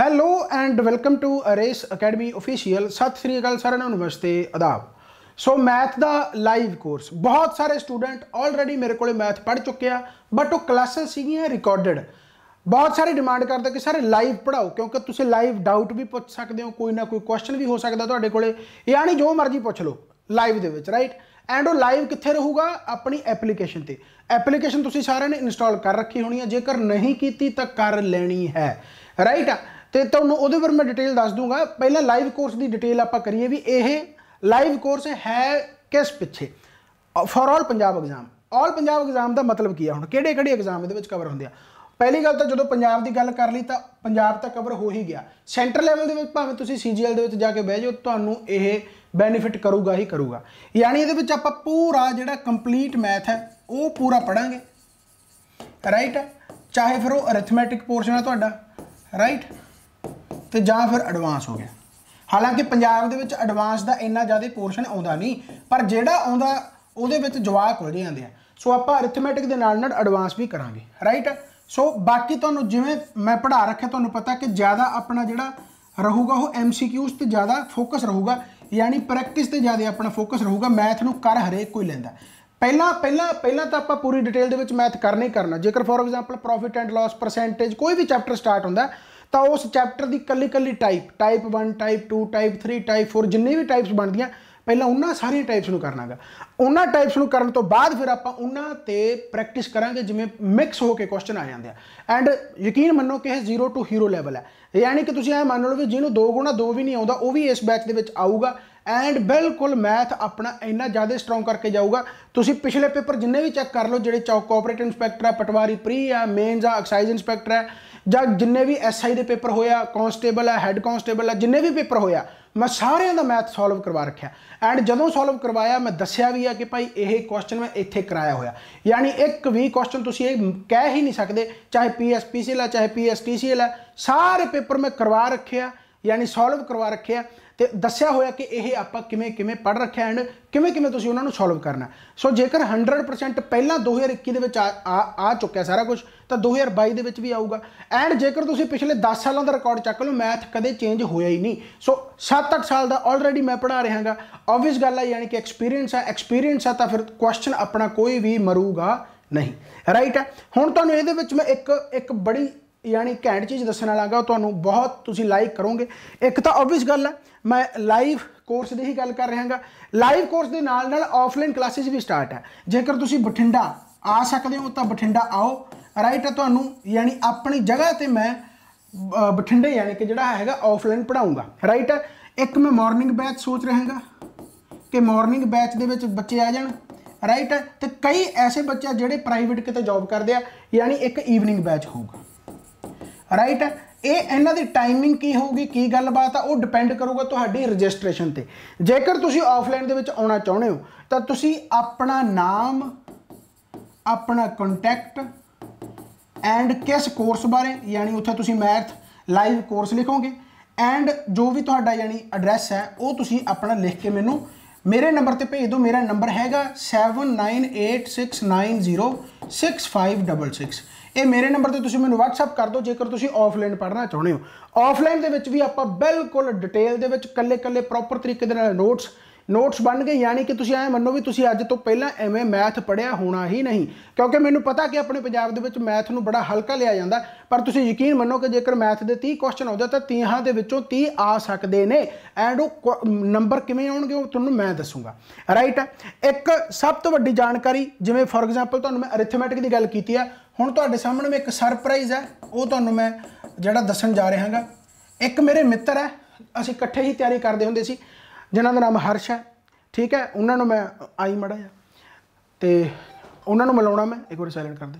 hello and welcome to race academy official ਸਤਿ ਸ੍ਰੀ ਅਕਾਲ ਸਾਰਿਆਂ ਨੂੰ ਨਮਸਤੇ ਅਦਾਬ ਸੋ ਮੈਥ ਦਾ ਲਾਈਵ ਕੋਰਸ ਬਹੁਤ ਸਾਰੇ ਸਟੂਡੈਂਟ ਆਲਰੇਡੀ ਮੇਰੇ ਕੋਲੇ ਮੈਥ ਪੜ ਚੁੱਕੇ ਆ ਬਟ ਉਹ ਕਲਾਸਾਂ ਸੀਗੀਆਂ ਰਿਕਾਰਡਡ ਬਹੁਤ ਸਾਰੇ ਡਿਮਾਂਡ ਕਰਦੇ ਕਿ ਸਰ ਲਾਈਵ ਪੜਾਓ ਕਿਉਂਕਿ ਤੁਸੀਂ ਲਾਈਵ ਡਾਊਟ ਵੀ ਪੁੱਛ ਸਕਦੇ ਹੋ ਕੋਈ ਨਾ ਕੋਈ ਕੁਐਸਚਨ ਵੀ ਹੋ ਸਕਦਾ ਤੁਹਾਡੇ ਕੋਲੇ ਯਾਨੀ ਜੋ ਮਰਜ਼ੀ ਪੁੱਛ ਲਓ ਲਾਈਵ ਦੇ ਵਿੱਚ ਰਾਈਟ ਐਂਡ ਉਹ ਲਾਈਵ ਕਿੱਥੇ ਰਹੂਗਾ ਆਪਣੀ ਐਪਲੀਕੇਸ਼ਨ ਤੇ ਐਪਲੀਕੇਸ਼ਨ ਤੁਸੀਂ ਸਾਰਿਆਂ ਨੇ ਇੰਸਟਾਲ ਕਰ ਰੱਖੀ ਹੋਣੀ ਹੈ ਜੇਕਰ ਨਹੀਂ ਕੀਤੀ ਤਾਂ ਕਰ ਲੈਣੀ ਹੈ ਰਾਈਟ ਤੇ ਤੁਹਾਨੂੰ ਉਹਦੇ ਪਰ ਮੈਂ ਡਿਟੇਲ ਦੱਸ ਦੂੰਗਾ ਪਹਿਲਾਂ ਲਾਈਵ ਕੋਰਸ ਦੀ ਡਿਟੇਲ ਆਪਾਂ ਕਰੀਏ ਵੀ ਇਹ ਲਾਈਵ ਕੋਰਸ ਹੈ ਕਿਸ ਪਿੱਛੇ for all Punjab exam all Punjab exam ਦਾ ਮਤਲਬ ਕੀ ਆ ਹੁਣ ਕਿਹੜੇ ਕਿਹੜੇ ਐਗਜ਼ਾਮ ਇਹਦੇ ਵਿੱਚ ਕਵਰ ਹੁੰਦੇ ਆ ਪਹਿਲੀ ਗੱਲ ਤਾਂ ਜਦੋਂ ਪੰਜਾਬ ਦੀ ਗੱਲ ਕਰ ਲਈ ਤਾਂ ਪੰਜਾਬ ਤਾਂ ਕਵਰ ਹੋ ਹੀ ਗਿਆ ਸੈਂਟਰ ਲੈਵਲ ਦੇ ਵਿੱਚ ਭਾਵੇਂ ਤੁਸੀਂ ਸੀਜੀਐਲ ਦੇ ਵਿੱਚ ਜਾ ਕੇ ਬਹਿ ਜਾਓ ਤੁਹਾਨੂੰ ਇਹ ਬੈਨੀਫਿਟ ਕਰੂਗਾ ਹੀ ਕਰੂਗਾ ਯਾਨੀ ਇਹਦੇ ਵਿੱਚ ਆਪਾਂ ਪੂਰਾ ਜਿਹੜਾ ਕੰਪਲੀਟ ਮੈਥ ਹੈ ਉਹ ਪੂਰਾ ਪੜਾਂਗੇ ਰਾਈਟ ਚਾਹੇ ਫਿਰ ਉਹ ਅਰਿਥਮੈਟਿਕ ਪੋਰਸ਼ਨ ਹੈ ਤੁਹਾਡਾ ਰਾਈਟ ਤੇ ਜਾਂ ਫਿਰ ਐਡਵਾਂਸ ਹੋ ਗਿਆ ਹਾਲਾਂਕਿ ਪੰਜਾਬ ਦੇ ਵਿੱਚ ਐਡਵਾਂਸ ਦਾ ਇੰਨਾ ਜ਼ਿਆਦਾ ਪੋਰਸ਼ਨ ਆਉਂਦਾ ਨਹੀਂ ਪਰ ਜਿਹੜਾ ਆਉਂਦਾ ਉਹਦੇ ਵਿੱਚ ਜਵਾਬ ਖੁੱਲ ਜਾਂਦੇ ਆ ਸੋ ਆਪਾਂ ਅਰਿਥਮੈਟਿਕ ਦੇ ਨਾਲ ਨਾਲ ਐਡਵਾਂਸ ਵੀ ਕਰਾਂਗੇ ਰਾਈਟ ਸੋ ਬਾਕੀ ਤੁਹਾਨੂੰ ਜਿਵੇਂ ਮੈਂ ਪੜਾ ਰੱਖਿਆ ਤੁਹਾਨੂੰ ਪਤਾ ਕਿ ਜ਼ਿਆਦਾ ਆਪਣਾ ਜਿਹੜਾ ਰਹੂਗਾ ਉਹ ਐਮਸੀਕਿਊਸ ਤੇ ਜ਼ਿਆਦਾ ਫੋਕਸ ਰਹੂਗਾ ਯਾਨੀ ਪ੍ਰੈਕਟਿਸ ਤੇ ਜ਼ਿਆਦਾ ਆਪਣਾ ਫੋਕਸ ਰਹੂਗਾ ਮੈਥ ਨੂੰ ਕਰ ਹਰੇਕ ਕੋਈ ਲੈਂਦਾ ਪਹਿਲਾਂ ਪਹਿਲਾਂ ਪਹਿਲਾਂ ਤਾਂ ਆਪਾਂ ਪੂਰੀ ਡਿਟੇਲ ਦੇ ਵਿੱਚ ਮੈਥ ਕਰਨਾ ਹੀ ਕਰਨਾ ਜੇਕਰ for example profit and loss percentage ਕੋਈ ਵੀ ਚੈਪਟਰ ਸਟਾਰਟ ਹੁੰਦਾ ਤਾਂ ਉਸ ਚੈਪਟਰ ਦੀ ਕੱਲੀ ਕੱਲੀ type type 1 type 2 type 3 type 4 ਜਿੰਨੇ ਵੀ ਟਾਈਪਸ ਬਣਦੀਆਂ ਪਹਿਲਾਂ ਉਹਨਾਂ ਸਾਰੀਆਂ ਟਾਈਪਸ ਨੂੰ ਕਰਨਾਗਾ ਉਹਨਾਂ ਟਾਈਪਸ ਨੂੰ ਕਰਨ ਤੋਂ ਬਾਅਦ ਫਿਰ ਆਪਾਂ ਉਹਨਾਂ ਤੇ ਪ੍ਰੈਕਟਿਸ ਕਰਾਂਗੇ ਜਿਵੇਂ ਮਿਕਸ ਹੋ ਕੇ ਕੁਐਸਚਨ ਆ ਜਾਂਦੇ ਆ ਐਂਡ ਯਕੀਨ ਮੰਨੋ ਕਿ ਇਹ 0 ਟੂ ਹੀਰੋ ਲੈਵਲ ਹੈ ਯਾਨੀ ਕਿ ਤੁਸੀਂ ਇਹ ਮੰਨ ਲਓ ਵੀ ਜਿਹਨੂੰ 2 ਗੁਣਾ 2 ਵੀ ਨਹੀਂ ਆਉਂਦਾ ਉਹ ਵੀ ਇਸ ਬੈਚ ਦੇ ਵਿੱਚ ਆਊਗਾ ਐਂਡ ਬਿਲਕੁਲ ਮੈਥ ਆਪਣਾ ਇੰਨਾ ਜ਼ਿਆਦਾ ਸਟਰੋਂਗ ਕਰਕੇ ਜਾਊਗਾ ਤੁਸੀਂ ਪਿਛਲੇ ਪੇਪਰ ਜਿੰਨੇ ਵੀ ਚੈੱਕ ਕਰ ਲਓ ਜਿਹੜੇ ਚੌਕ ਕੋਆਪਰੇਟਿਵ ਇਨਸਪੈਕਟਰ ਆ ਪਟਵਾਰੀ ਪ੍ਰੀ ਆ ਮੇਨਜ਼ ਆ ਐਕਸਾਈਜ਼ ਇਨਸਪੈਕਟਰ ਹੈ ਜਾਂ ਜਿੰਨੇ ਵੀ ਐਸਆਈ ਦੇ ਪੇਪਰ ਹੋਇਆ ਕਾਂਸਟੇਬਲ ਹੈ ਹੈੱਡ ਕਾਂਸਟੇਬਲ ਹੈ ਜਿੰਨੇ ਵੀ ਪੇਪਰ ਹੋਇਆ ਮੈਂ ਸਾਰਿਆਂ ਦਾ ਮੈਥ ਸੋਲਵ ਕਰਵਾ ਰੱਖਿਆ ਐਂਡ ਜਦੋਂ ਸੋਲਵ ਕਰਵਾਇਆ ਮੈਂ ਦੱਸਿਆ ਵੀ ਆ ਕਿ ਭਾਈ ਇਹ ਕੁਐਸਚਨ ਮੈਂ ਇੱਥੇ ਕਰਾਇਆ ਹੋਇਆ ਯਾਨੀ ਇੱਕ ਵੀ ਕੁਐਸਚਨ ਤੁਸੀਂ ਇਹ ਕਹਿ ਹੀ ਨਹੀਂ ਸਕਦੇ ਚਾਹੇ ਪੀਐਸਪੀਸੀ ਲਾ ਚਾਹੇ ਪੀਐਸਟੀਸੀ ਲਾ ਸਾਰੇ ਪੇਪਰ ਮੈਂ ਕਰਵਾ ਰੱਖਿਆ ਯਾਨੀ ਸੋਲਵ ਕਰਵਾ ਰੱਖਿਆ ਤੇ ਦੱਸਿਆ ਹੋਇਆ ਕਿ ਇਹ ਆਪਾਂ ਕਿਵੇਂ ਕਿਵੇਂ ਪੜ ਰੱਖਿਆ ਐਂਡ ਕਿਵੇਂ ਕਿਵੇਂ ਤੁਸੀਂ ਉਹਨਾਂ ਨੂੰ ਸੋਲਵ ਕਰਨਾ ਸੋ ਜੇਕਰ 100% ਪਹਿਲਾਂ 2021 ਦੇ ਵਿੱਚ ਆ ਆ ਚੁੱਕਿਆ ਸਾਰਾ ਕੁਝ ਤਾਂ 2022 ਦੇ ਵਿੱਚ ਵੀ ਆਊਗਾ ਐਂਡ ਜੇਕਰ ਤੁਸੀਂ ਪਿਛਲੇ 10 ਸਾਲਾਂ ਦਾ ਰਿਕਾਰਡ ਚੱਕ ਲਓ ਮੈਥ ਕਦੇ ਚੇਂਜ ਹੋਇਆ ਹੀ ਨਹੀਂ ਸੋ 7-8 ਸਾਲ ਦਾ ਆਲਰੇਡੀ ਮੈਂ ਪੜਾ ਰਿਹਾਗਾ ਆਬਵੀਅਸ ਗੱਲ ਆ ਯਾਨੀ ਕਿ ਐਕਸਪੀਰੀਅੰਸ ਹੈ ਐਕਸਪੀਰੀਅੰਸ ਹੈ ਤਾਂ ਫਿਰ ਕੁਐਸਚਨ ਆਪਣਾ ਕੋਈ ਵੀ ਮਰੂਗਾ ਨਹੀਂ ਰਾਈਟ ਹੈ ਹੁਣ ਤੁਹਾਨੂੰ ਇਹਦੇ ਵਿੱਚ ਮੈਂ ਇੱਕ ਇੱਕ ਬੜੀ ਯਾਨੀ ਘੈਂਟ ਚੀਜ਼ ਦੱਸਣ ਵਾਲਾਗਾ ਤੁਹਾਨੂੰ ਬਹੁਤ ਤੁਸੀਂ ਲਾਈਕ ਕਰੋਗੇ ਇੱਕ ਤਾਂ ਆਬਵੀਅਸ ਗੱਲ ਹੈ ਮੈਂ ਲਾਈਵ ਕੋਰਸ ਦੀ ਹੀ ਗੱਲ ਕਰ ਰਿਹਾਗਾ ਲਾਈਵ ਕੋਰਸ ਦੇ ਨਾਲ ਨਾਲ ਆਫਲਾਈਨ ਕਲਾਸਿਸ ਵੀ ਸਟਾਰਟ ਹੈ ਜੇਕਰ ਤੁਸੀਂ ਬਠਿੰਡਾ ਆ ਸਕਦੇ ਹੋ ਤਾਂ ਬਠਿੰਡਾ ਆਓ ਰਾਈਟ ਹੈ ਤੁਹਾਨੂੰ ਯਾਨੀ ਆਪਣੀ ਜਗ੍ਹਾ ਤੇ ਮੈਂ ਬਠਿੰਡੇ ਯਾਨੀ ਕਿ ਜਿਹੜਾ ਹੈਗਾ ਆਫਲਾਈਨ ਪੜਾਉਂਗਾ ਰਾਈਟ ਹੈ ਇੱਕ ਮੈਂ ਮਾਰਨਿੰਗ ਬੈਚ ਸੋਚ ਰਿਹਾਗਾ ਕਿ ਮਾਰਨਿੰਗ ਬੈਚ ਦੇ ਵਿੱਚ ਬੱਚੇ ਆ ਜਾਣ ਰਾਈਟ ਹੈ ਤੇ ਕਈ ਐਸੇ ਬੱਚੇ ਜਿਹੜੇ ਪ੍ਰਾਈਵੇਟ ਕਿਤੇ ਜੌਬ ਕਰਦੇ ਆ ਯਾਨੀ ਇੱਕ ਈਵਨਿੰਗ ਬੈਚ ਹੋਊਗਾ ਰਾਈਟ ਇਹ ਇਹਨਾਂ ਦੀ ਟਾਈਮਿੰਗ ਕੀ ਹੋਊਗੀ ਕੀ ਗੱਲਬਾਤ ਆ ਉਹ ਡਿਪੈਂਡ ਕਰੂਗਾ ਤੁਹਾਡੀ ਰਜਿਸਟ੍ਰੇਸ਼ਨ ਤੇ ਜੇਕਰ ਤੁਸੀਂ ਆਫਲਾਈਨ ਦੇ ਵਿੱਚ ਆਉਣਾ ਚਾਹੁੰਦੇ ਹੋ ਤਾਂ ਤੁਸੀਂ ਆਪਣਾ ਨਾਮ ਆਪਣਾ ਕੰਟੈਕਟ ਐਂਡ ਕਿਸ ਕੋਰਸ ਬਾਰੇ ਯਾਨੀ ਉੱਥੇ ਤੁਸੀਂ ਮੈਥ ਲਾਈਵ ਕੋਰਸ ਲਿਖੋਗੇ ਐਂਡ ਜੋ ਵੀ ਤੁਹਾਡਾ ਯਾਨੀ ਐਡਰੈਸ ਹੈ ਉਹ ਤੁਸੀਂ ਆਪਣਾ ਲਿਖ ਕੇ ਮੈਨੂੰ ਮੇਰੇ ਨੰਬਰ ਤੇ ਭੇਜ ਦਿਓ ਮੇਰਾ ਨੰਬਰ ਹੈਗਾ 7986906566 ਇਹ ਮੇਰੇ ਨੰਬਰ ਤੇ ਤੁਸੀਂ ਮੈਨੂੰ WhatsApp ਕਰ ਦਿਓ ਜੇਕਰ ਤੁਸੀਂ ਆਫਲਾਈਨ ਪੜ੍ਹਨਾ ਚਾਹੁੰਦੇ ਹੋ ਆਫਲਾਈਨ ਦੇ ਵਿੱਚ ਵੀ ਆਪਾਂ ਬਿਲਕੁਲ ਡਿਟੇਲ ਦੇ ਵਿੱਚ ਕੱਲੇ-ਕੱਲੇ ਪ੍ਰੋਪਰ ਤਰੀਕੇ ਦੇ ਨਾਲ ਨੋਟਸ ਨੋਟਸ ਬਣ ਗਏ ਯਾਨੀ ਕਿ ਤੁਸੀਂ ਐ ਮੰਨੋ ਵੀ ਤੁਸੀਂ ਅੱਜ ਤੋਂ ਪਹਿਲਾਂ ਐਵੇਂ ਮੈਥ ਪੜਿਆ ਹੋਣਾ ਹੀ ਨਹੀਂ ਕਿਉਂਕਿ ਮੈਨੂੰ ਪਤਾ ਕਿ ਆਪਣੇ ਪੰਜਾਬ ਦੇ ਵਿੱਚ ਮੈਥ ਨੂੰ ਬੜਾ ਹਲਕਾ ਲਿਆ ਜਾਂਦਾ ਪਰ ਤੁਸੀਂ ਯਕੀਨ ਮੰਨੋ ਕਿ ਜੇਕਰ ਮੈਥ ਦੇ 30 ਕੁਐਸਚਨ ਆਉਂਦੇ ਤਾਂ 30ਾਂ ਦੇ ਵਿੱਚੋਂ 30 ਆ ਸਕਦੇ ਨੇ ਐਂਡ ਉਹ ਨੰਬਰ ਕਿਵੇਂ ਆਉਣਗੇ ਉਹ ਤੁਹਾਨੂੰ ਮੈਂ ਦੱਸੂਗਾ ਰਾਈਟ ਇੱਕ ਸਭ ਤੋਂ ਵੱਡੀ ਜਾਣਕਾਰੀ ਜਿਵੇਂ ਫੋਰ ਐਗਜ਼ਾਮਪਲ ਤੁਹਾਨੂੰ ਮੈਂ ਅਰਿਥਮੈਟਿਕ ਦੀ ਗੱਲ ਕੀਤੀ ਆ ਹੁਣ ਤੁਹਾਡੇ ਸਾਹਮਣੇ ਮੈਂ ਇੱਕ ਸਰਪ੍ਰਾਈਜ਼ ਹੈ ਉਹ ਤੁਹਾਨੂੰ ਮੈਂ ਜਿਹੜਾ ਦੱਸਣ ਜਾ ਰਿਹਾ ਹਾਂਗਾ ਇੱਕ ਮੇਰੇ ਮਿੱਤਰ ਹੈ ਅਸੀਂ ਇਕੱਠੇ ਹੀ ਤਿਆਰੀ ਕਰਦੇ ਹੁੰਦੇ ਸੀ ਜਿਨ੍ਹਾਂ ਦਾ ਨਾਮ ਹਰਸ਼ ਹੈ ਠੀਕ ਹੈ ਉਹਨਾਂ ਨੂੰ ਮੈਂ ਆਈ ਮੜਾ ਜਾ ਤੇ ਉਹਨਾਂ ਨੂੰ ਮਿਲਾਉਣਾ ਮੈਂ ਇੱਕ ਵਾਰ ਸਾਇਲੈਂਟ ਕਰ ਦੇ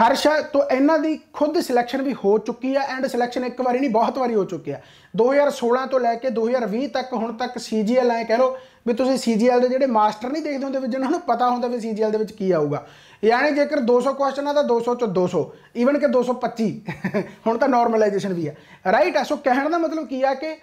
ਹਰਸ਼ ਤੋਂ ਇਹਨਾਂ ਦੀ ਖੁਦ ਸਿਲੈਕਸ਼ਨ ਵੀ ਹੋ ਚੁੱਕੀ ਹੈ ਐਂਡ ਸਿਲੈਕਸ਼ਨ ਇੱਕ ਵਾਰੀ ਨਹੀਂ ਬਹੁਤ ਵਾਰੀ ਹੋ ਚੁੱਕਿਆ 2016 ਤੋਂ ਲੈ ਕੇ 2020 ਤੱਕ ਹੁਣ ਤੱਕ ਸੀਜੀਐਲ ਐ ਕਹਿ ਲੋ ਵੀ ਤੁਸੀਂ ਸੀਜੀਐਲ ਦੇ ਜਿਹੜੇ ਮਾਸਟਰ ਨਹੀਂ ਦੇਖਦੇ ਹੁੰਦੇ ਵਿੱਚ ਜਿਨ੍ਹਾਂ ਨੂੰ ਪਤਾ ਹੁੰਦਾ ਵੀ ਸੀਜੀਐਲ ਦੇ ਵਿੱਚ ਕੀ ਆਊਗਾ ਯਾਨੀ ਜੇਕਰ 200 ਕੁਐਸਚਨ ਆ ਤਾਂ 200 ਚੋਂ 200 ਈਵਨ ਕਿ 225 ਹੁਣ ਤਾਂ ਨਾਰਮਲਾਈਜੇਸ਼ਨ ਵੀ ਆ ਰਾਈਟ ਸੋ ਕਹਿਣ ਦਾ ਮਤਲਬ ਕੀ ਆ ਕਿ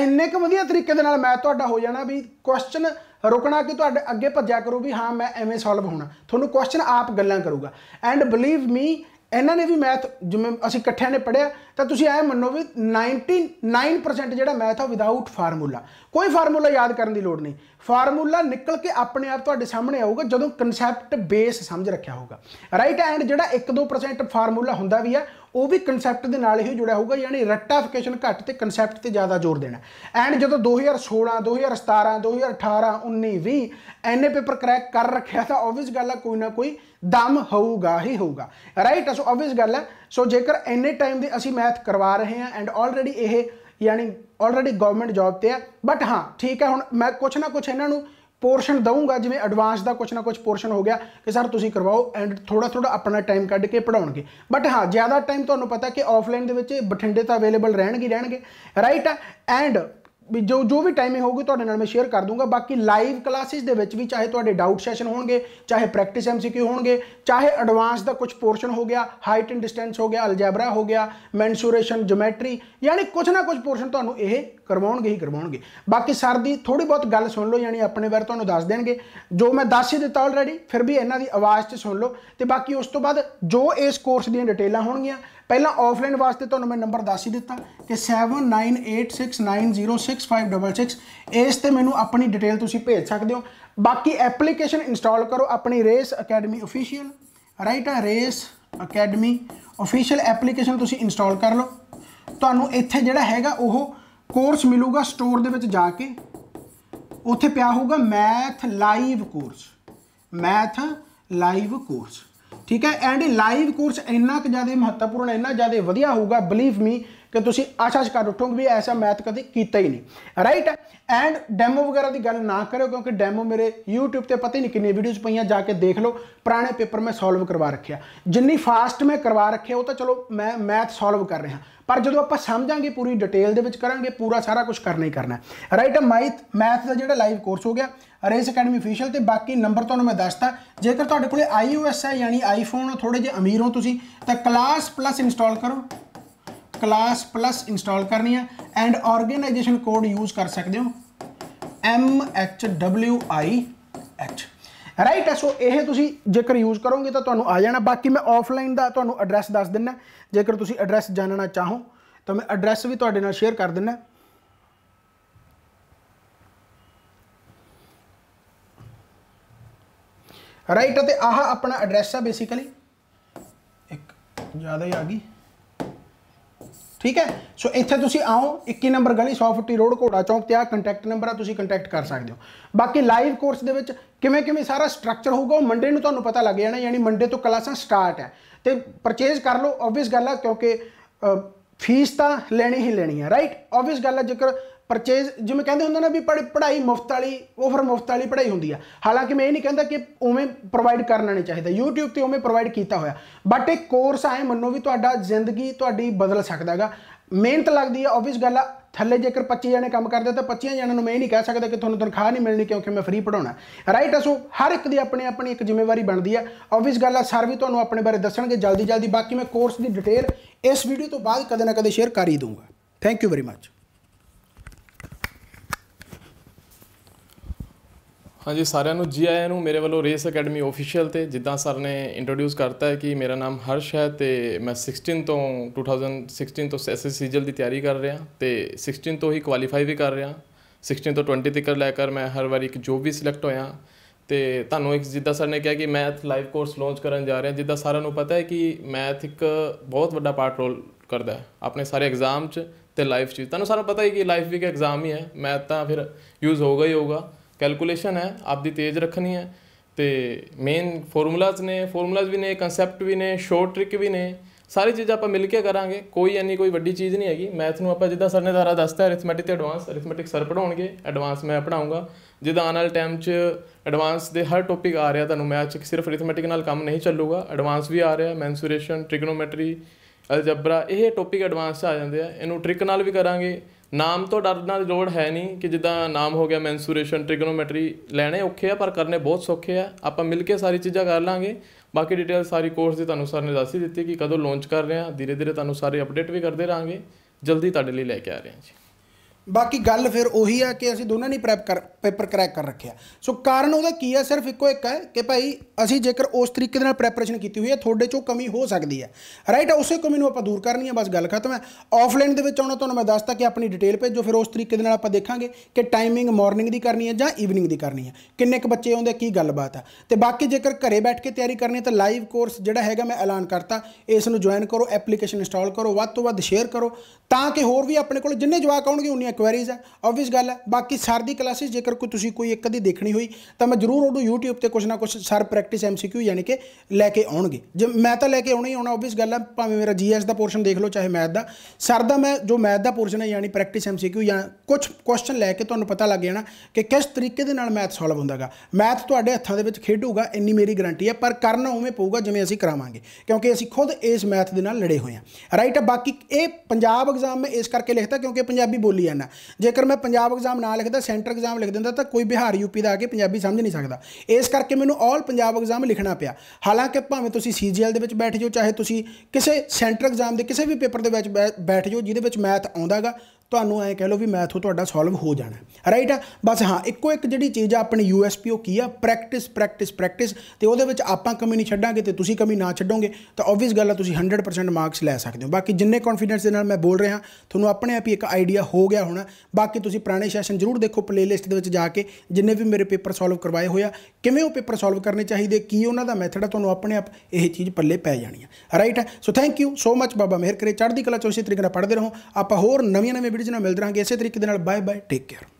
ਇੰਨੇ ਕੁ ਵਧੀਆ ਤਰੀਕੇ ਦੇ ਨਾਲ ਮੈਂ ਤੁਹਾਡਾ ਹੋ ਜਾਣਾ ਵੀ ਕੁਐਸਚਨ ਰੁਕਣਾ ਕਿ ਤੁਹਾਡੇ ਅੱਗੇ ਭੱਜਿਆ ਕਰੂ ਵੀ ਹਾਂ ਮੈਂ ਐਵੇਂ ਸੋਲਵ ਹੋਣਾ ਤੁਹਾਨੂੰ ਕੁਐਸਚਨ ਆਪ ਗੱਲਾਂ ਕਰੂਗਾ ਐਂਡ ਬਲੀਵ ਮੀ ਇਹਨਾਂ ਨੇ ਵੀ ਮੈਥ ਜਿਵੇਂ ਅਸੀਂ ਇਕੱਠਿਆਂ ਨੇ ਪੜਿਆ ਤਾਂ ਤੁਸੀਂ ਐ ਮੰਨੋ ਵੀ 99% ਜਿਹੜਾ ਮੈਥ ਆ ਵਿਦਆਊਟ ਫਾਰਮੂਲਾ ਕੋਈ ਫਾਰਮੂਲਾ ਯਾਦ ਕਰਨ ਦੀ ਲੋੜ ਨਹੀਂ ਫਾਰਮੂਲਾ ਨਿਕਲ ਕੇ ਆਪਣੇ ਆਪ ਤੁਹਾਡੇ ਸਾਹਮਣੇ ਆਊਗਾ ਜਦੋਂ ਕਨਸੈਪਟ ਬੇਸ ਸਮਝ ਰੱਖਿਆ ਹੋਊਗਾ ਰਾਈਟ ਐਂਡ ਜਿਹੜਾ 1-2% ਫਾਰਮੂਲਾ ਹੁੰਦਾ ਵੀ ਆ ਉਹ ਵੀ ਕਨਸੈਪਟ ਦੇ ਨਾਲ ਹੀ ਜੁੜਿਆ ਹੋਊਗਾ ਯਾਨੀ ਰੈਕਟੀਫਿਕੇਸ਼ਨ ਘੱਟ ਤੇ ਕਨਸੈਪਟ ਤੇ ਜ਼ਿਆਦਾ ਜ਼ੋਰ ਦੇਣਾ ਐਂਡ ਜਦੋਂ 2016 2017 2018 19 20 ਐਨਏ ਪੇਪਰ ਕਰੈਕ ਕਰ ਰੱਖਿਆ ਤਾਂ ਆਬਵੀਅਸ ਗੱਲ ਆ ਕੋਈ ਨਾ ਕੋਈ ਦਮ ਹੋਊਗਾ ਹੀ ਹੋਊਗਾ ਰਾਈਟ ਸੋ ਆਬਵੀਅਸ ਗੱਲ ਹੈ ਸੋ ਜੇਕਰ ਐਨੇ ਟਾਈਮ ਦੇ ਅਸੀਂ ਮੈਥ ਮੈਥ ਕਰਵਾ ਰਹੇ ਆ ਐਂਡ ਆਲਰੇਡੀ ਇਹ ਯਾਨੀ ਆਲਰੇਡੀ ਗਵਰਨਮੈਂਟ ਜੌਬ ਤੇ ਆ ਬਟ ਹਾਂ ਠੀਕ ਹੈ ਹੁਣ ਮੈਂ ਕੁਛ ਨਾ ਕੁਛ ਇਹਨਾਂ ਨੂੰ ਪੋਰਸ਼ਨ ਦਊਂਗਾ ਜਿਵੇਂ ਐਡਵਾਂਸ ਦਾ ਕੁਛ ਨਾ ਕੁਛ ਪੋਰਸ਼ਨ ਹੋ ਗਿਆ ਕਿ ਸਰ ਤੁਸੀਂ ਕਰਵਾਓ ਐਂਡ ਥੋੜਾ ਥੋੜਾ ਆਪਣਾ ਟਾਈਮ ਕੱਢ ਕੇ ਪੜਾਉਣਗੇ ਬਟ ਹਾਂ ਜ਼ਿਆਦਾ ਟਾਈਮ ਤੁਹਾਨੂੰ ਪਤਾ ਕਿ ਆਫਲਾਈਨ ਦੇ ਵਿੱਚ ਬਠਿੰਡੇ ਤਾਂ ਅਵੇਲੇਬਲ ਰਹਿਣਗੇ ਰਹਿਣਗੇ ਰਾਈਟ ਐਂਡ ਜੋ ਜੋ ਵੀ ਟਾਈਮਿੰਗ ਹੋਊਗੀ ਤੁਹਾਡੇ ਨਾਲ ਮੈਂ ਸ਼ੇਅਰ ਕਰ ਦੂੰਗਾ ਬਾਕੀ ਲਾਈਵ ਕਲਾਸਿਸ ਦੇ ਵਿੱਚ ਵੀ ਚਾਹੇ ਤੁਹਾਡੇ ਡਾਊਟ ਸੈਸ਼ਨ ਹੋਣਗੇ ਚਾਹੇ ਪ੍ਰੈਕਟਿਸ ਐਮਸੀਕਿਊ ਹੋਣਗੇ ਚਾਹੇ ਐਡਵਾਂਸ ਦਾ ਕੁਝ ਪੋਰਸ਼ਨ ਹੋ ਗਿਆ ਹਾਈਟ ਐਂਡ ਡਿਸਟੈਂਸ ਹੋ ਗਿਆ ਅਲਜੈਬਰਾ ਹੋ ਗਿਆ ਮੈਂਸੂਰੇਸ਼ਨ ਜਿਓਮੈਟਰੀ ਯਾਨੀ ਕੁਝ ਨਾ ਕੁਝ ਪੋਰਸ਼ਨ ਤੁਹਾਨੂੰ ਇਹ ਕਰਵਾਉਣਗੇ ਹੀ ਕਰਵਾਉਣਗੇ ਬਾਕੀ ਸਰ ਦੀ ਥੋੜੀ ਬਹੁਤ ਗੱਲ ਸੁਣ ਲਓ ਯਾਨੀ ਆਪਣੇ ਵਾਰ ਤੁਹਾਨੂੰ ਦੱਸ ਦੇਣਗੇ ਜੋ ਮੈਂ ਦੱਸ ਹੀ ਦਿੱਤਾ ਆਲਰੇਡੀ ਫਿਰ ਵੀ ਇਹਨਾਂ ਦੀ ਆਵਾਜ਼ 'ਚ ਸੁਣ ਲਓ ਤੇ ਬਾਕੀ ਉਸ ਤੋਂ ਬਾਅਦ ਜੋ ਇਸ ਕੋਰਸ ਦੀਆਂ ਡਿਟੇਲਾਂ ਹੋਣਗੀਆਂ ਪਹਿਲਾਂ ਆਫਲਾਈਨ ਵਾਸਤੇ ਤੁਹਾਨੂੰ ਮੈਂ ਨੰਬਰ ਦੱਸ ਹੀ ਦਿੱਤਾ ਕਿ 7986906566 ਇਸ ਤੇ ਮੈਨੂੰ ਆਪਣੀ ਡਿਟੇਲ ਤੁਸੀਂ ਭੇਜ ਸਕਦੇ ਹੋ ਬਾਕੀ ਐਪਲੀਕੇਸ਼ਨ ਇੰਸਟਾਲ ਕਰੋ ਆਪਣੀ ਰੇਸ ਅਕੈਡਮੀ ਅਫੀਸ਼ੀਅਲ ਰਾਈਟ ਆ ਰੇਸ ਅਕੈਡਮੀ ਅਫੀਸ਼ੀਅਲ ਐਪਲੀਕੇਸ਼ਨ ਤੁਸੀਂ ਇੰਸਟਾਲ ਕਰ ਲਓ ਤੁਹਾਨੂੰ ਇੱਥੇ ਜਿਹੜਾ ਹੈਗਾ ਉਹ ਕੋਰਸ ਮਿਲੂਗਾ ਸਟੋਰ ਦੇ ਵਿੱਚ ਜਾ ਕੇ ਉੱਥੇ ਪਿਆ ਹੋਊਗਾ math live course math live course ਠੀਕ ਹੈ ਐਂਡ ਲਾਈਵ ਕੋਰਸ ਇੰਨਾ ਕਿ ਜ਼ਿਆਦਾ ਮਹੱਤਵਪੂਰਨ ਇੰਨਾ ਜ਼ਿਆਦਾ ਵਧੀਆ ਹੋਊਗਾ ਬਲੀਵ ਮੀ ਕਿ ਤੁਸੀਂ ਆਸ਼ਾਸ਼ ਕਰ ਉਠੋਗੇ ਵੀ ਐਸਾ ਮੈਥ ਕਦੀ ਕੀਤਾ ਹੀ ਨਹੀਂ ਰਾਈਟ ਐਂਡ ਡੈਮੋ ਵਗੈਰਾ ਦੀ ਗੱਲ ਨਾ ਕਰਿਓ ਕਿਉਂਕਿ ਡੈਮੋ ਮੇਰੇ YouTube ਤੇ ਪਤਾ ਹੀ ਨਹੀਂ ਕਿੰਨੀ ਵੀਡੀਓਜ਼ ਪਈਆਂ ਜਾ ਕੇ ਦੇਖ ਲਓ ਪੁਰਾਣੇ ਪੇਪਰ ਮੈਂ ਸੋਲਵ ਕਰਵਾ ਰੱਖਿਆ ਜਿੰਨੀ ਫਾਸਟ ਮੈਂ ਕਰਵਾ ਰੱਖਿਆ ਉਹ ਤਾਂ ਚਲੋ ਮੈਂ ਮੈਥ ਸੋਲਵ ਕਰ ਰਿਹਾ ਪਰ ਜਦੋਂ ਆਪਾਂ ਸਮਝਾਂਗੇ ਪੂਰੀ ਡਿਟੇਲ ਦੇ ਵਿੱਚ ਕਰਾਂਗੇ ਪੂਰਾ ਸਾਰਾ ਕੁਝ ਕਰਨਾ ਹੀ ਕਰਨਾ ਰਾਈਟ ਮਾਈਥ ਮੈਥ ਦਾ ਜਿਹੜਾ ਲਾਈਵ ਕੋਰਸ ਹੋ ਗਿਆ ਰੇਸ ਅਕੈਡਮੀ ਅਫੀਸ਼ੀਅਲ ਤੇ ਬਾਕੀ ਨੰਬਰ ਤੁਹਾਨੂੰ ਮੈਂ ਦੱਸਤਾ ਜੇਕਰ ਤੁਹਾਡੇ ਕੋਲੇ iOS ਹੈ ਯਾਨੀ ਆਈਫੋਨ ਥੋੜੇ ਜਿਹਾ ਅਮੀਰ ਹੋ ਤੁਸੀਂ ਤਾਂ ਕਲਾਸ ਪਲੱਸ ਇੰਸਟਾਲ ਕਰੋ ਕਲਾਸ ਪਲੱਸ ਇੰਸਟਾਲ ਕਰਨੀ ਹੈ ਐਂਡ ਆਰਗੇਨਾਈਜੇਸ਼ਨ ਕੋਡ ਯੂਜ਼ ਕਰ ਸਕਦੇ ਹੋ M H W I H right so ਇਹ ਤੁਸੀਂ ਜੇਕਰ ਯੂਜ਼ ਕਰੋਗੇ ਤਾਂ ਤੁਹਾਨੂੰ ਆ ਜਾਣਾ ਬਾਕੀ ਮੈਂ ਆਫਲਾਈਨ ਦਾ ਤੁਹਾਨੂੰ ਐਡਰੈਸ ਦੱਸ ਦਿੰਨਾ ਜੇਕਰ ਤੁਸੀਂ ਐਡਰੈਸ ਜਾਣਨਾ ਚਾਹੋ ਤਾਂ ਮੈਂ ਐਡਰੈਸ ਵੀ ਤੁਹਾਡੇ ਨਾਲ ਸ਼ੇਅਰ ਕਰ ਦਿੰਨਾ ਰਾਈਟ ਤੇ ਆਹ ਆਪਣਾ ਐਡਰੈਸ ਆ ਬੇਸਿਕਲੀ ਇੱਕ ਜ਼ਿਆਦਾ ਹੀ ਆ ਗਈ ਠੀਕ ਹੈ ਸੋ ਇੱਥੇ ਤੁਸੀਂ ਆਓ 21 ਨੰਬਰ ਗਲੀ 140 ਰੋਡ ਘੋੜਾ ਚੌਂਕ ਤੇ ਆ ਕੰਟੈਕਟ ਨੰਬਰ ਆ ਤੁਸੀਂ ਕੰਟੈਕਟ ਕਰ ਸਕਦੇ ਹੋ ਬਾਕੀ ਲਾਈਵ ਕੋਰਸ ਦੇ ਵਿੱਚ ਕਿਵੇਂ ਕਿਵੇਂ ਸਾਰਾ ਸਟਰਕਚਰ ਹੋਊਗਾ ਉਹ ਮੰਡੇ ਨੂੰ ਤੁਹਾਨੂੰ ਪਤਾ ਲੱਗ ਜਾਣਾ ਯਾਨੀ ਮੰਡੇ ਤੋਂ ਕਲਾਸਾਂ ਸਟਾਰਟ ਹੈ ਤੇ ਪਰਚੇਜ਼ ਕਰ ਲਓ ਆਬਵੀਅਸ ਗੱਲ ਆ ਕਿਉਂਕਿ ਫੀਸ ਤਾਂ ਲੈਣੀ ਹੀ ਲੈਣੀ ਹੈ ਰਾਈਟ ਆਬਵੀਅਸ ਗੱਲ ਆ ਜੇਕਰ ਪਰਚੇਜ਼ ਜਿਵੇਂ ਕਹਿੰਦੇ ਹੁੰਦੇ ਨੇ ਵੀ ਪੜ੍ਹਾਈ ਮੁਫਤ ਵਾਲੀ ਉਹ ਫਿਰ ਮੁਫਤ ਵਾਲੀ ਪੜ੍ਹਾਈ ਹੁੰਦੀ ਆ ਹਾਲਾਂਕਿ ਮੈਂ ਇਹ ਨਹੀਂ ਕਹਿੰਦਾ ਕਿ ਉਵੇਂ ਪ੍ਰੋਵਾਈਡ ਕਰਨਾ ਨਹੀਂ ਚਾਹੀਦਾ YouTube ਤੇ ਉਵੇਂ ਪ੍ਰੋਵਾਈਡ ਕੀਤਾ ਹੋਇਆ ਬਟ ਇੱਕ ਕੋਰਸ ਆਏ ਮੰਨੋ ਵੀ ਤੁਹਾਡਾ ਜ਼ਿੰਦਗੀ ਤੁਹਾਡੀ ਬਦਲ ਸਕਦਾ ਹੈਗਾ ਮਿਹਨਤ ਲੱਗਦੀ ਆ ਆਬਵੀਅਸ ਗੱਲ ਆ ਥੱਲੇ ਜੇਕਰ 25 ਜਣੇ ਕੰਮ ਕਰਦੇ ਤਾਂ 25 ਜਣਾਂ ਨੂੰ ਮੈਂ ਇਹ ਨਹੀਂ ਕਹਿ ਸਕਦਾ ਕਿ ਤੁਹਾਨੂੰ ਤਨਖਾਹ ਨਹੀਂ ਮਿਲਣੀ ਕਿਉਂਕਿ ਮੈਂ ਫ੍ਰੀ ਪੜਾਉਣਾ ਰਾਈਟ ਅਸੋ ਹਰ ਇੱਕ ਦੀ ਆਪਣੀ ਆਪਣੀ ਇੱਕ ਜ਼ਿੰਮੇਵਾਰੀ ਬਣਦੀ ਆ ਆਬਵੀਅਸ ਗੱਲ ਆ ਸਰ ਵੀ ਤੁਹਾਨੂੰ ਆਪਣੇ ਬਾਰੇ ਦੱਸਣਗੇ ਜਲਦੀ ਜਲਦੀ ਬਾਕੀ ਮੈਂ ਕੋਰਸ ਦੀ ਡਿਟੇਲ ਇਸ ਵੀਡੀਓ ਤੋਂ ਬਾਅਦ ਕਦੇ ਨਾ ਕਦੇ ਸ਼ੇਅਰ ਕਰ ਹੀ ਦੂੰਗਾ ਥੈਂਕ ਯੂ ਵੈਰੀ ਮੱਚ ਹਾਂਜੀ ਸਾਰਿਆਂ ਨੂੰ ਜੀ ਆਇਆਂ ਨੂੰ ਮੇਰੇ ਵੱਲੋਂ ਰੇਸ ਅਕੈਡਮੀ ਅਫੀਸ਼ੀਅਲ ਤੇ ਜਿੱਦਾਂ ਸਰ ਨੇ ਇੰਟਰੋਡਿਊਸ ਕਰਤਾ ਹੈ ਕਿ ਮੇਰਾ ਨਾਮ ਹਰਸ਼ ਹੈ ਤੇ ਮੈਂ 16 ਤੋਂ 2016 ਤੋਂ ਐਸਐਸ ਸੀਜਲ ਦੀ ਤਿਆਰੀ ਕਰ ਰਿਹਾ ਤੇ 16 ਤੋਂ ਹੀ ਕੁਆਲੀਫਾਈ ਵੀ ਕਰ ਰਿਹਾ 16 ਤੋਂ 20 ਤੱਕ ਲੈ ਕੇ ਮੈਂ ਹਰ ਵਾਰੀ ਇੱਕ ਜੋਬ ਵੀ ਸਿਲੈਕਟ ਹੋਇਆ ਤੇ ਤੁਹਾਨੂੰ ਇੱਕ ਜਿੱਦਾਂ ਸਰ ਨੇ ਕਿਹਾ ਕਿ ਮੈਥ ਲਾਈਵ ਕੋਰਸ ਲਾਂਚ ਕਰਨ ਜਾ ਰਿਹਾ ਜਿੱਦਾਂ ਸਾਰਿਆਂ ਨੂੰ ਪਤਾ ਹੈ ਕਿ ਮੈਥ ਇੱਕ ਬਹੁਤ ਵੱਡਾ ਪਾਰਟ ਰੋਲ ਕਰਦਾ ਹੈ ਆਪਣੇ ਸਾਰੇ ਐਗਜ਼ਾਮ 'ਚ ਤੇ ਲਾਈਫ 'ਚ ਤੁਹਾਨੂੰ ਸਾਰਾ ਪਤਾ ਹੈ ਕਿ ਲਾਈਫ ਵੀ ਇੱਕ ਐਗਜ਼ਾਮ ਹੀ ਹੈ ਮੈਥ ਤਾਂ ਫਿਰ ਯੂਜ਼ ਹੋਗਾ ਹੀ ਹੋਗਾ ਕੈਲਕੂਲੇਸ਼ਨ ਹੈ ਆਪਦੀ ਤੇਜ਼ ਰੱਖਣੀ ਹੈ ਤੇ ਮੇਨ ਫਾਰਮੂਲਾਸ ਨੇ ਫਾਰਮੂਲਾਸ ਵੀ ਨੇ ਕਨਸੈਪਟ ਵੀ ਨੇ ਸ਼ੋਰਟ ਟ੍ਰਿਕ ਵੀ ਨੇ ਸਾਰੀ ਚੀਜ਼ ਆਪਾਂ ਮਿਲ ਕੇ ਕਰਾਂਗੇ ਕੋਈ ਐਨੀ ਕੋਈ ਵੱਡੀ ਚੀਜ਼ ਨਹੀਂ ਹੈਗੀ ਮੈਥ ਨੂੰ ਆਪਾਂ ਜਿੱਦਾਂ ਸਰ ਨੇ ਸਾਰਾ ਦੱਸਤਾ ਅਰਿਥਮੈਟਿਕ ਤੇ ਐਡਵਾਂਸ ਅਰਿਥਮੈਟਿਕ ਸਰ ਪੜਾਉਣਗੇ ਐਡਵਾਂਸ ਮੈਂ ਪੜਾਉਂਗਾ ਜਿੱਦਾਂ ਆਉਣ ਵਾਲੇ ਟਾਈਮ 'ਚ ਐਡਵਾਂਸ ਦੇ ਹਰ ਟੌਪਿਕ ਆ ਰਿਹਾ ਤੁਹਾਨੂੰ ਮੈਥ 'ਚ ਸਿਰਫ ਅਰਿਥਮੈਟਿਕ ਨਾਲ ਕੰਮ ਨਹੀਂ ਚੱਲੂਗਾ ਐਡਵਾਂਸ ਵੀ ਆ ਰਿਹਾ ਮੈਂਸੂਰੇਸ਼ਨ ਟ੍ਰਿਗਨੋਮੈਟਰੀ ਅਲਜਬਰਾ ਇਹ ਟੌਪਿਕ ਐਡਵਾਂਸ 'ਚ ਆ ਜਾਂਦੇ ਆ ਇਹਨੂੰ ਟ੍ਰਿਕ ਨਾਲ ਵੀ ਕਰਾਂਗੇ ਨਾਮ ਤੋਂ ਡਰਨਾ ਦੀ ਲੋੜ ਹੈ ਨਹੀਂ ਕਿ ਜਿੱਦਾਂ ਨਾਮ ਹੋ ਗਿਆ ਮੈਂਸੂਰੇਸ਼ਨ ਟ੍ਰਿਗਨੋਮੈਟਰੀ ਲੈਣੇ ਔਖੇ ਆ ਪਰ ਕਰਨੇ ਬਹੁਤ ਸੌਖੇ ਆ ਆਪਾਂ ਮਿਲ ਕੇ ਸਾਰੀ ਚੀਜ਼ਾਂ ਕਰ ਲਾਂਗੇ ਬਾਕੀ ਡਿਟੇਲ ਸਾਰੀ ਕੋਰਸ ਦੀ ਤੁਹਾਨੂੰ ਸਰ ਨੇ ਦੱਸ ਹੀ ਦਿੱਤੀ ਕਿ ਕਦੋਂ ਲਾਂਚ ਕਰ ਰਹੇ ਆ ਧੀਰੇ ਧੀਰੇ ਤੁਹਾਨੂੰ ਸਾਰੇ ਅਪਡੇਟ ਵੀ ਕਰਦੇ ਰਾਂਗੇ ਜਲਦੀ ਤੁਹਾਡੇ ਲਈ ਲੈ ਕੇ ਆ ਰਹੇ ਹਾਂ ਜੀ ਬਾਕੀ ਗੱਲ ਫਿਰ ਉਹੀ ਆ ਕਿ ਅਸੀਂ ਦੋਨਾਂ ਨੇ ਪ੍ਰੈਪ ਕਰ ਪੇਪਰ ਕਰੈਕ ਕਰ ਰੱਖਿਆ ਸੋ ਕਾਰਨ ਉਹਦਾ ਕੀ ਹੈ ਸਿਰਫ ਇੱਕੋ ਇੱਕ ਹੈ ਕਿ ਭਾਈ ਅਸੀਂ ਜੇਕਰ ਉਸ ਤਰੀਕੇ ਦੇ ਨਾਲ ਪ੍ਰੈਪਰੇਸ਼ਨ ਕੀਤੀ ਹੋਈ ਹੈ ਤੁਹਾਡੇ ਚੋਂ ਕਮੀ ਹੋ ਸਕਦੀ ਹੈ ਰਾਈਟ ਉਸੇ ਕਮੀ ਨੂੰ ਆਪਾਂ ਦੂਰ ਕਰਨੀ ਹੈ ਬਸ ਗੱਲ ਖਤਮ ਹੈ ਆਫਲਾਈਨ ਦੇ ਵਿੱਚ ਆਉਣਾ ਤੁਹਾਨੂੰ ਮੈਂ ਦੱਸਤਾ ਕਿ ਆਪਣੀ ਡਿਟੇਲ ਭੇਜੋ ਫਿਰ ਉਸ ਤਰੀਕੇ ਦੇ ਨਾਲ ਆਪਾਂ ਦੇਖਾਂਗੇ ਕਿ ਟਾਈਮਿੰਗ ਮਾਰਨਿੰਗ ਦੀ ਕਰਨੀ ਹੈ ਜਾਂ ਈਵਨਿੰਗ ਦੀ ਕਰਨੀ ਹੈ ਕਿੰਨੇ ਕੁ ਬੱਚੇ ਆਉਂਦੇ ਕੀ ਗੱਲਬਾਤ ਹੈ ਤੇ ਬਾਕੀ ਜੇਕਰ ਘਰੇ ਬੈਠ ਕੇ ਤਿਆਰੀ ਕਰਨੀ ਹੈ ਤਾਂ ਲਾਈਵ ਕੋਰਸ ਜਿਹੜਾ ਹੈਗਾ ਮੈਂ ਐਲਾਨ ਕਰਤਾ ਇਸ ਨੂੰ ਜੁਆਇਨ ਕਰੋ ਐਪਲੀਕੇਸ਼ਨ ਇੰਸਟਾਲ ਕਰੋ ਵੱਧ ਤੋਂ ਵੱਧ ਸ਼ੇਅਰ ਕਰੋ ਤਾਂ ਕਿ ਹੋਰ ਵੀ ਆਪਣੇ ਕੋਲ ਜਿੰਨੇ ਜਵਾਕ ਆਉਣਗੇ ਉਨੀਆਂ ਕੁਐਰੀਜ਼ ਆ ਆਬਵੀਅਸ ਗੱਲ ਹੈ ਬਾਕੀ ਸਾਰ ਕਲਾਸਿਸ ਜੇਕਰ ਜੇਕਰ ਕੋਈ ਤੁਸੀਂ ਕੋਈ ਇੱਕ ਅੱਧੀ ਦੇਖਣੀ ਹੋਈ ਤਾਂ ਮੈਂ ਜ਼ਰੂਰ ਉਹਨੂੰ YouTube ਤੇ ਕੁਝ ਨਾ ਕੁਝ ਸਰ ਪ੍ਰੈਕਟਿਸ MCQ ਯਾਨੀ ਕਿ ਲੈ ਕੇ ਆਉਣਗੇ ਜੇ ਮੈਂ ਤਾਂ ਲੈ ਕੇ ਆਉਣਾ ਹੀ ਆਉਣਾ ਆਬਵੀਅਸ ਗੱਲ ਹੈ ਭਾਵੇਂ ਮੇਰਾ GS ਦਾ ਪੋਰਸ਼ਨ ਦੇਖ ਲਓ ਚਾਹੇ ਮੈਥ ਦਾ ਸਰ ਦਾ ਮੈਂ ਜੋ ਮੈਥ ਦਾ ਪੋਰਸ਼ਨ ਹੈ ਯਾਨੀ ਪ੍ਰੈਕਟਿਸ MCQ ਜਾਂ ਕੁਝ ਕੁਐਸਚਨ ਲੈ ਕੇ ਤੁਹਾਨੂੰ ਪਤਾ ਲੱਗ ਜਾਣਾ ਕਿ ਕਿਸ ਤਰੀਕੇ ਦੇ ਨਾਲ ਮੈਥ ਸੋਲਵ ਹੁੰਦਾਗਾ ਮੈਥ ਤੁਹਾਡੇ ਹੱਥਾਂ ਦੇ ਵਿੱਚ ਖੇਡੂਗਾ ਇੰਨੀ ਮੇਰੀ ਗਾਰੰਟੀ ਹੈ ਪਰ ਕਰਨਾ ਉਵੇਂ ਪਊਗਾ ਜਿਵੇਂ ਅਸੀਂ ਕਰਾਵਾਂਗੇ ਕਿਉਂਕਿ ਅਸੀਂ ਖੁਦ ਇਸ ਮੈਥ ਦੇ ਨਾਲ ਲੜੇ ਹੋਏ ਆ ਰਾਈਟ ਬਾਕੀ ਇਹ ਪੰਜਾਬ ਐਗਜ਼ਾਮ ਮੈਂ ਇਸ ਕਰਕੇ ਲਿਖਦਾ ਕਿਉਂਕਿ ਪੰਜਾਬੀ ਬੋਲੀ ਜਾਂਦਾ ਜੇਕਰ ਮੈਂ ਪੰਜਾਬ ਐਗਜ਼ਾਮ ਨਾ ਲਿਖਦਾ ਸੈਂਟਰ ਐਗਜ਼ਾਮ ਲਿਖਦਾ ਦਿੰਦਾ ਤਾਂ ਕੋਈ ਬਿਹਾਰ ਯੂਪੀ ਦਾ ਆ ਕੇ ਪੰਜਾਬੀ ਸਮਝ ਨਹੀਂ ਸਕਦਾ ਇਸ ਕਰਕੇ ਮੈਨੂੰ ਆਲ ਪੰਜਾਬ ਐਗਜ਼ਾਮ ਲਿਖਣਾ ਪਿਆ ਹਾਲਾਂਕਿ ਭਾਵੇਂ ਤੁਸੀਂ ਸੀਜੀਐਲ ਦੇ ਵਿੱਚ ਬੈਠ ਜਾਓ ਚਾਹੇ ਤੁਸੀਂ ਕਿਸੇ ਸੈਂਟਰ ਐਗਜ਼ਾਮ ਦੇ ਕਿਸੇ ਵੀ ਪੇਪਰ ਦੇ ਵਿੱਚ ਬੈਠ ਜਾਓ ਜਿਹਦੇ ਵਿੱਚ ਮੈਥ ਆਉਂਦਾਗਾ ਤੁਹਾਨੂੰ ਐ ਕਹਿ ਲਓ ਵੀ ਮੈਥ ਉਹ ਤੁਹਾਡਾ ਸੋਲਵ ਹੋ ਜਾਣਾ ਰਾਈਟ ਆ ਬਸ ਹਾਂ ਇੱਕੋ ਇੱਕ ਜਿਹੜੀ ਚੀਜ਼ ਆ ਆਪਣੀ ਯੂਐਸਪੀ ਉਹ ਕੀ ਆ ਪ੍ਰੈਕਟਿਸ ਪ੍ਰੈਕਟਿਸ ਪ੍ਰੈਕਟਿਸ ਤੇ ਉਹਦੇ ਵਿੱਚ ਆਪਾਂ ਕਮੀ ਨਹੀਂ ਛੱਡਾਂਗੇ ਤੇ ਤੁਸੀਂ ਕਮੀ ਨਾ ਛੱਡੋਗੇ ਤਾਂ ਆਬਵੀਅਸ ਗੱਲ ਆ ਤੁਸੀਂ 100% ਮਾਰਕਸ ਲੈ ਸਕਦੇ ਹੋ ਬਾਕੀ ਜਿੰਨੇ ਕੌਨਫੀਡੈਂਸ ਦੇ ਨਾਲ ਮੈਂ ਬੋਲ ਰਿਹਾ ਤੁਹਾਨੂੰ ਆਪਣੇ ਆਪ ਹੀ ਇੱਕ ਆਈਡੀਆ ਹੋ ਗਿਆ ਹੋਣਾ ਬਾਕੀ ਤੁਸੀਂ ਪੁਰਾਣੇ ਸੈਸ਼ਨ ਜ਼ਰੂਰ ਦੇਖੋ ਪਲੇਲਿਸਟ ਦੇ ਵਿੱਚ ਜਾ ਕੇ ਜਿੰਨੇ ਵੀ ਮੇਰੇ ਪੇਪਰ ਸੋਲਵ ਕਰਵਾਏ ਹੋਇਆ ਕਿਵੇਂ ਉਹ ਪੇਪਰ ਸੋਲਵ ਕਰਨੇ ਚਾਹੀਦੇ ਕੀ ਉਹਨਾਂ ਦਾ ਮੈਥਡ ਆ ਤੁਹਾਨੂੰ ਆਪਣੇ ਆਪ ਇਹ ਚੀਜ਼ ਪੱਲੇ ਪੈ ਜਾਣੀ ਆ right so thank you so much ਬਾਬਾ ਮਿਹਰ ਕਰੇ ਚੜ੍ਹਦੀ ਕਲਾ ਚੋਸੀ ਤਰੀਕੇ ਨਾਲ ਪੜ੍ਹਦੇ ਰਹੋ ਆਪਾਂ ਹੋਰ ਨਵੀਆਂ ਨਵੀਆਂ ਵੀਡੀਓ 'ਚ ਨਾਲ ਮਿਲਦੇ ਇਸੇ ਤਰੀਕੇ ਦੇ ਨਾਲ ਬਾਏ ਬਾਏ ਟੇਕ ਕੇਅਰ